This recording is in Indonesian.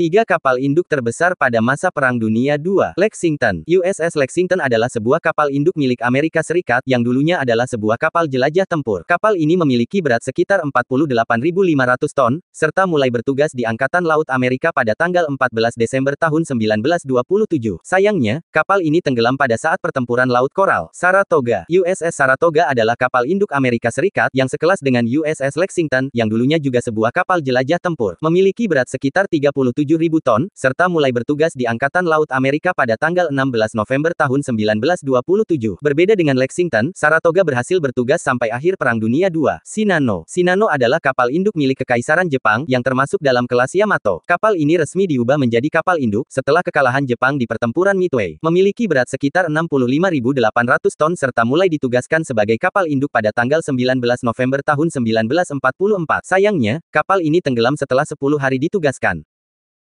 Tiga kapal induk terbesar pada masa Perang Dunia II. Lexington. USS Lexington adalah sebuah kapal induk milik Amerika Serikat yang dulunya adalah sebuah kapal jelajah tempur. Kapal ini memiliki berat sekitar 48.500 ton, serta mulai bertugas di Angkatan Laut Amerika pada tanggal 14 Desember tahun 1927. Sayangnya, kapal ini tenggelam pada saat pertempuran Laut Koral. Saratoga. USS Saratoga adalah kapal induk Amerika Serikat yang sekelas dengan USS Lexington, yang dulunya juga sebuah kapal jelajah tempur. Memiliki berat sekitar 37 7.000 ton, serta mulai bertugas di Angkatan Laut Amerika pada tanggal 16 November tahun 1927. Berbeda dengan Lexington, Saratoga berhasil bertugas sampai akhir Perang Dunia II. Sinano Sinano adalah kapal induk milik Kekaisaran Jepang yang termasuk dalam kelas Yamato. Kapal ini resmi diubah menjadi kapal induk setelah kekalahan Jepang di pertempuran Midway. Memiliki berat sekitar 65.800 ton serta mulai ditugaskan sebagai kapal induk pada tanggal 19 November tahun 1944. Sayangnya, kapal ini tenggelam setelah 10 hari ditugaskan.